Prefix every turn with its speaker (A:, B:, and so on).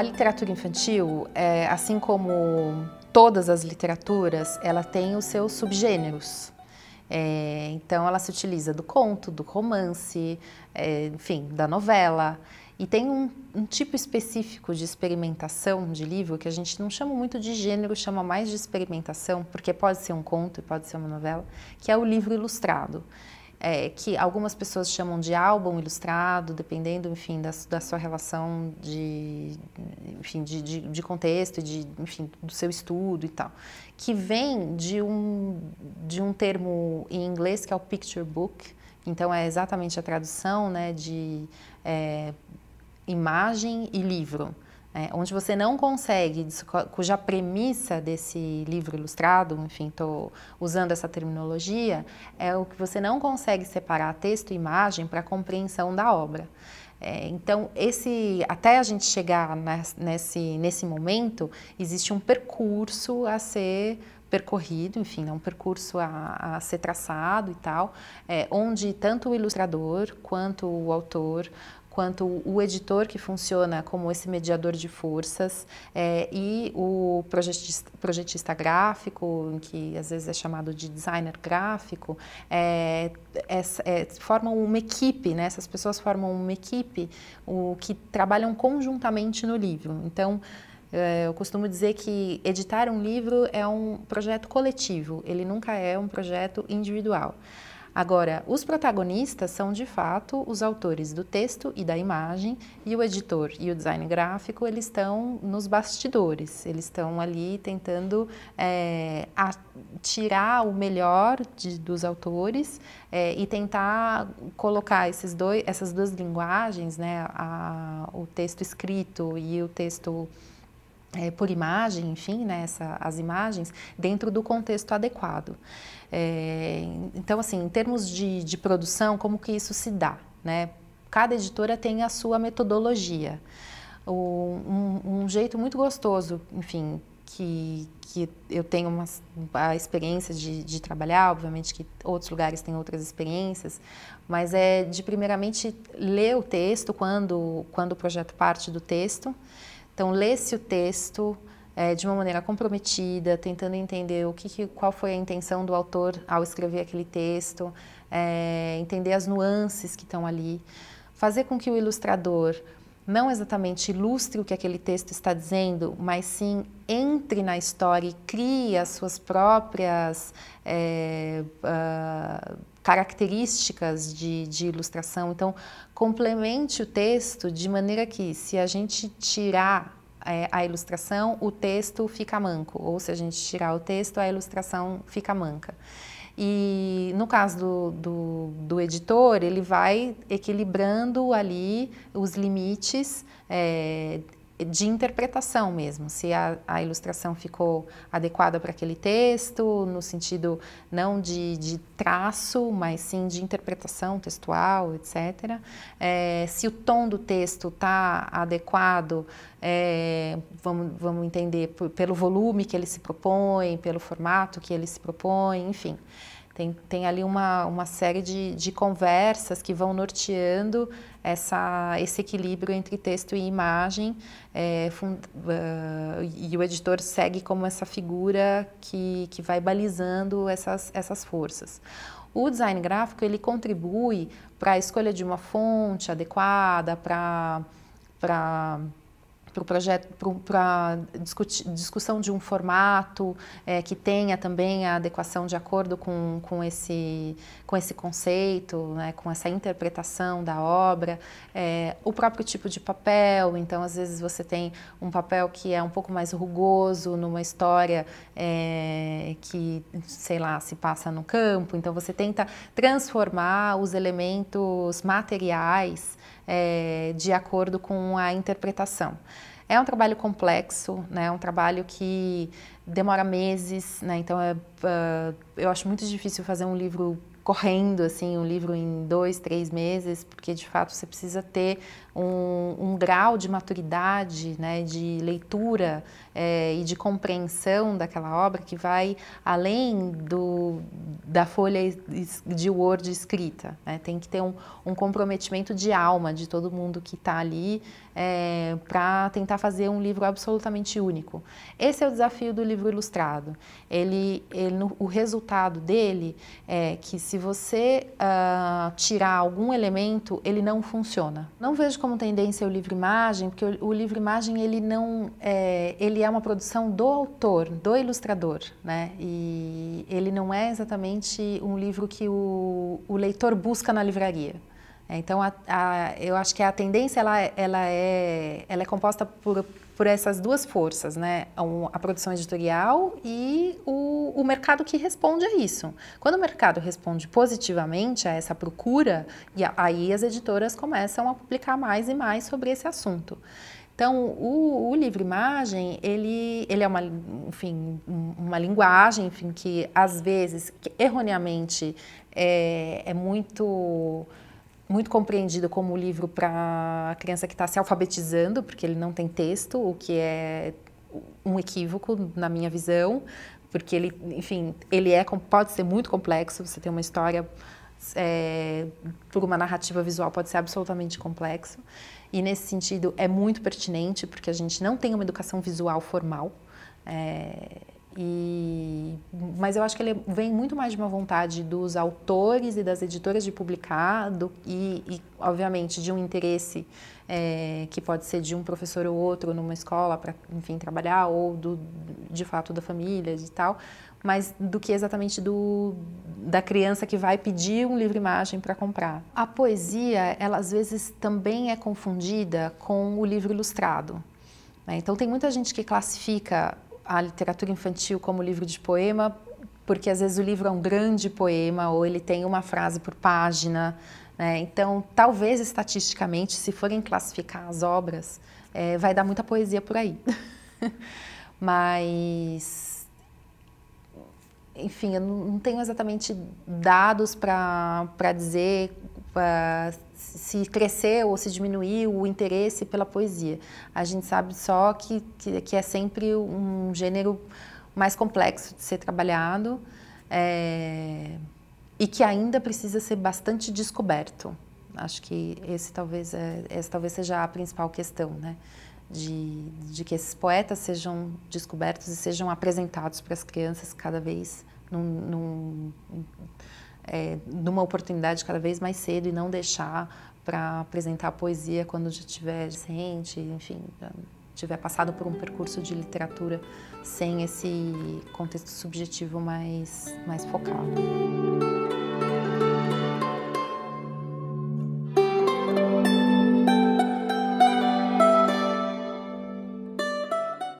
A: A literatura infantil, é, assim como todas as literaturas, ela tem os seus subgêneros. É, então, ela se utiliza do conto, do romance, é, enfim, da novela. E tem um, um, tipo específico de experimentação de livro que a gente não chama muito de gênero, chama mais de experimentação, porque pode ser um conto e pode ser uma novela, que é o livro ilustrado é, que algumas pessoas chamam de álbum ilustrado, dependendo, enfim, da, da sua relação de, enfim, de, de, de, contexto, de, enfim, do seu estudo e tal, que vem de um, de um termo em inglês que é o picture book, então é exatamente a tradução né, de é, imagem e livro é, onde você não consegue, cuja premissa desse livro ilustrado, enfim, estou usando essa terminologia, é o que você não consegue separar texto e imagem para a compreensão da obra. É, então, esse, até a gente chegar nesse, nesse momento, existe um percurso a ser percorrido, enfim, né, um percurso a, a ser traçado e tal, é, onde tanto o ilustrador quanto o autor, quanto o editor que funciona como esse mediador de forças é, e o projetista, projetista, gráfico, que às vezes é chamado de designer gráfico, é, é, formam uma equipe, né? essas pessoas formam uma equipe o, que trabalham conjuntamente no livro. Então, é, eu costumo dizer que editar um livro é um projeto coletivo, ele nunca é um projeto individual. Agora, os protagonistas são de fato os autores do texto e da imagem, e o editor e o design gráfico eles estão nos bastidores, eles estão ali tentando é, tirar o melhor de, dos autores é, e tentar colocar esses dois, essas duas linguagens, né, a, o texto escrito e o texto é, por imagem, enfim, né, essa, as imagens, dentro do contexto adequado. É, então, assim, em termos de, de, produção, como que isso se dá? Né? Cada editora tem a sua metodologia. O, um, um, jeito muito gostoso, enfim, que, que eu tenho uma, a experiência de, de trabalhar, obviamente que outros lugares têm outras experiências, mas é de primeiramente ler o texto quando, quando o projeto parte do texto, então, lê-se o texto é, de uma maneira comprometida, tentando entender o que, que, qual foi a intenção do autor ao escrever aquele texto, é, entender as nuances que estão ali, fazer com que o ilustrador não exatamente ilustre o que aquele texto está dizendo, mas sim entre na história e crie as suas próprias é, uh, características de, de ilustração. Então, complemente o texto de maneira que, se a gente tirar é, a ilustração, o texto fica manco, ou se a gente tirar o texto, a ilustração fica manca. E no caso do, do, do editor, ele vai equilibrando ali os limites é, de interpretação mesmo, se a, a ilustração ficou adequada para aquele texto, no sentido não de, de, traço, mas sim de interpretação textual, etc. É, se o tom do texto está adequado, é, vamos, vamos entender, pelo volume que ele se propõe, pelo formato que ele se propõe, enfim. Tem, tem ali uma, uma série de, de conversas que vão norteando essa, esse equilíbrio entre texto e imagem. É, fund, uh, ah, e o editor segue como essa figura que, que vai balizando essas, essas forças. O design gráfico ele contribui para a escolha de uma fonte adequada, para para o projeto, para a discussão de um formato é, que tenha também a adequação de acordo com, com, esse, com esse conceito, né, com essa interpretação da obra, é, o próprio tipo de papel, então às vezes você tem um papel que é um pouco mais rugoso numa história é, que, sei lá, se passa no campo, então você tenta transformar os elementos materiais é, de acordo com a interpretação. É um trabalho complexo, né? É um trabalho que demora meses, né? Então é, uh, eu acho muito difícil fazer um livro correndo assim um livro em dois, três meses, porque de fato você precisa ter um, um grau de maturidade, né, de leitura é, e de compreensão daquela obra que vai além do, da folha de Word escrita. Né? Tem que ter um, um, comprometimento de alma de todo mundo que está ali é, para tentar fazer um livro absolutamente único. Esse é o desafio do livro ilustrado. Ele, ele no, o resultado dele é que se você uh, tirar algum elemento, ele não funciona. Não vejo como tendência o livro imagem, porque o, o livro imagem ele não é, ele é uma produção do autor, do ilustrador, né? E ele não é exatamente um livro que o, o leitor busca na livraria. É, então, a, a, eu acho que a tendência ela, ela, é, ela é composta por, por essas duas forças, né? A, a produção editorial e o o, mercado que responde a isso. Quando o mercado responde positivamente a essa procura, e aí as editoras começam a publicar mais e mais sobre esse assunto. Então, o, o imagem, ele, ele é uma, enfim, uma linguagem enfim, que, às vezes, erroneamente, é, é muito muito compreendido como livro para criança que está se alfabetizando, porque ele não tem texto, o que é um equívoco na minha visão, porque ele, enfim, ele é pode ser muito complexo. Você tem uma história é, por uma narrativa visual pode ser absolutamente complexo. E nesse sentido é muito pertinente porque a gente não tem uma educação visual formal. É, e, mas eu acho que ele vem muito mais de uma vontade dos autores e das editoras de publicar do, e, e, obviamente, de um interesse é, que pode ser de um professor ou outro numa escola para, enfim, trabalhar ou, do, de fato, da família e tal, mas do que exatamente do, da criança que vai pedir um livro-imagem para comprar. A poesia, ela às vezes também é confundida com o livro ilustrado. Né? Então, tem muita gente que classifica a literatura infantil como livro de poema, porque às vezes o livro é um grande poema ou ele tem uma frase por página. Né? Então, talvez estatisticamente, se forem classificar as obras, é, vai dar muita poesia por aí. Mas, enfim, eu não tenho exatamente dados para dizer. Ah, se cresceu ou se diminuiu o interesse pela poesia. A gente sabe só que, que, que é sempre um gênero mais complexo de ser trabalhado é, e que ainda precisa ser bastante descoberto. Acho que esse talvez é, essa talvez seja a principal questão, né? De, de que esses poetas sejam descobertos e sejam apresentados para as crianças cada vez num, num é, numa oportunidade cada vez mais cedo e não deixar para apresentar a poesia quando já tiver gente, enfim, tiver passado por um percurso de literatura sem esse contexto subjetivo mais, mais focado.